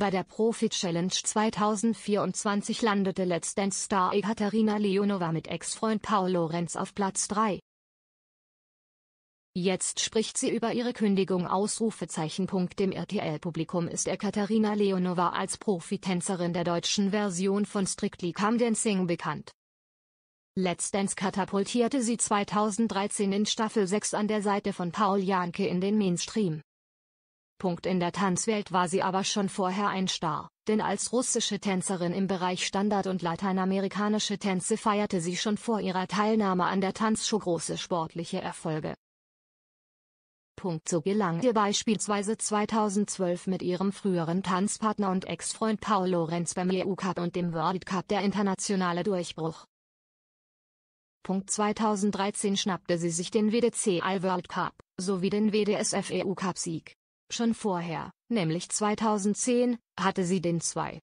Bei der profi Challenge 2024 landete Let's Dance Star Ekaterina Leonova mit Ex-Freund Paul Lorenz auf Platz 3. Jetzt spricht sie über ihre Kündigung Ausrufezeichen. Dem RTL-Publikum ist Ekaterina Leonova als Profitänzerin der deutschen Version von Strictly Come Dancing bekannt. Let's Dance katapultierte sie 2013 in Staffel 6 an der Seite von Paul Janke in den Mainstream. Punkt in der Tanzwelt war sie aber schon vorher ein Star, denn als russische Tänzerin im Bereich Standard und lateinamerikanische Tänze feierte sie schon vor ihrer Teilnahme an der Tanzshow große sportliche Erfolge. Punkt so gelang ihr beispielsweise 2012 mit ihrem früheren Tanzpartner und Ex-Freund Paul Lorenz beim EU-Cup und dem World Cup der internationale Durchbruch. Punkt 2013 schnappte sie sich den WDC All World Cup sowie den WDSF EU Cup Sieg. Schon vorher, nämlich 2010, hatte sie den 2.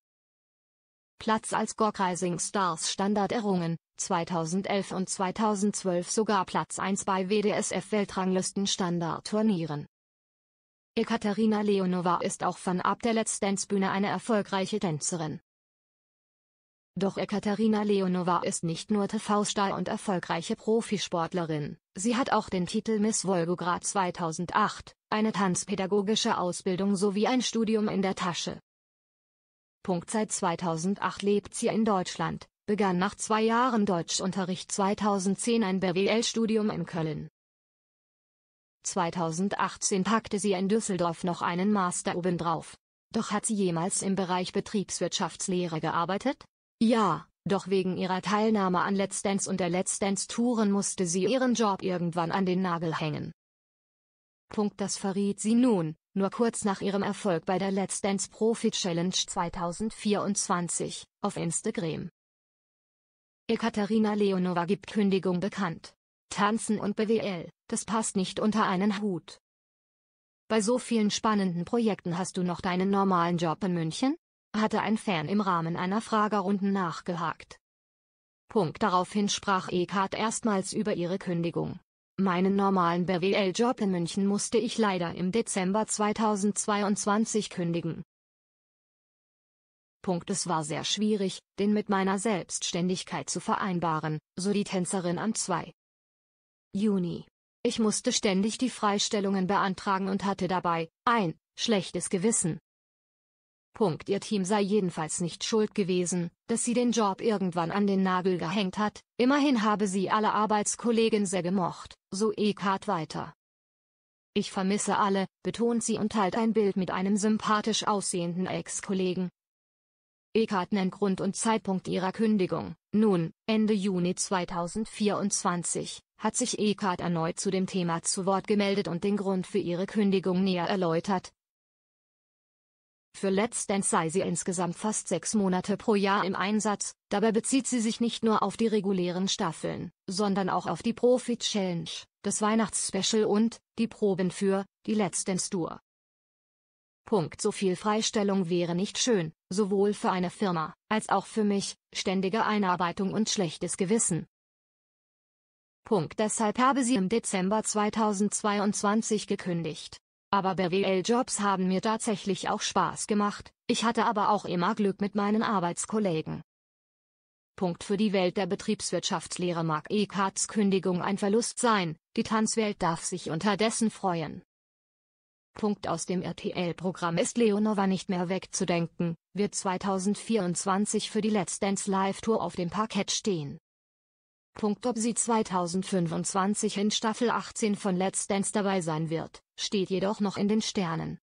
Platz als Gok Rising Stars Standard errungen, 2011 und 2012 sogar Platz 1 bei WDSF Weltranglisten Standardturnieren. Ekaterina Leonova ist auch von ab der Let's Dance Bühne eine erfolgreiche Tänzerin. Doch Ekaterina Leonova ist nicht nur TV-Star und erfolgreiche Profisportlerin, sie hat auch den Titel Miss Volgograd 2008, eine tanzpädagogische Ausbildung sowie ein Studium in der Tasche. Punkt seit 2008 lebt sie in Deutschland, begann nach zwei Jahren Deutschunterricht 2010 ein BWL-Studium in Köln. 2018 packte sie in Düsseldorf noch einen Master obendrauf. Doch hat sie jemals im Bereich Betriebswirtschaftslehre gearbeitet? Ja, doch wegen ihrer Teilnahme an Let's Dance und der Let's Dance Touren musste sie ihren Job irgendwann an den Nagel hängen. Punkt das verriet sie nun, nur kurz nach ihrem Erfolg bei der Let's Dance Profi Challenge 2024, auf Instagram. Ekaterina Leonova gibt Kündigung bekannt. Tanzen und BWL, das passt nicht unter einen Hut. Bei so vielen spannenden Projekten hast du noch deinen normalen Job in München? hatte ein Fan im Rahmen einer Fragerunden nachgehakt. Punkt daraufhin sprach Ekat erstmals über ihre Kündigung. Meinen normalen BWL-Job in München musste ich leider im Dezember 2022 kündigen. Punkt Es war sehr schwierig, den mit meiner Selbstständigkeit zu vereinbaren, so die Tänzerin am 2. Juni. Ich musste ständig die Freistellungen beantragen und hatte dabei ein schlechtes Gewissen, Punkt. Ihr Team sei jedenfalls nicht schuld gewesen, dass sie den Job irgendwann an den Nagel gehängt hat, immerhin habe sie alle Arbeitskollegen sehr gemocht, so Eckhardt weiter. Ich vermisse alle, betont sie und teilt ein Bild mit einem sympathisch aussehenden Ex-Kollegen. Eckhardt nennt Grund und Zeitpunkt ihrer Kündigung. Nun, Ende Juni 2024, hat sich Eckhardt erneut zu dem Thema zu Wort gemeldet und den Grund für ihre Kündigung näher erläutert, für Let's Dance sei sie insgesamt fast sechs Monate pro Jahr im Einsatz, dabei bezieht sie sich nicht nur auf die regulären Staffeln, sondern auch auf die profi Challenge, das Weihnachtsspecial und die Proben für die Let's Dance Tour. Punkt. So viel Freistellung wäre nicht schön, sowohl für eine Firma, als auch für mich, ständige Einarbeitung und schlechtes Gewissen. Punkt. Deshalb habe sie im Dezember 2022 gekündigt. Aber BWL-Jobs haben mir tatsächlich auch Spaß gemacht, ich hatte aber auch immer Glück mit meinen Arbeitskollegen. Punkt für die Welt der Betriebswirtschaftslehre mag Ekarts Kündigung ein Verlust sein, die Tanzwelt darf sich unterdessen freuen. Punkt aus dem RTL-Programm ist Leonova nicht mehr wegzudenken, wird 2024 für die Let's Dance Live Tour auf dem Parkett stehen. Punkt ob sie 2025 in Staffel 18 von Let's Dance dabei sein wird, steht jedoch noch in den Sternen.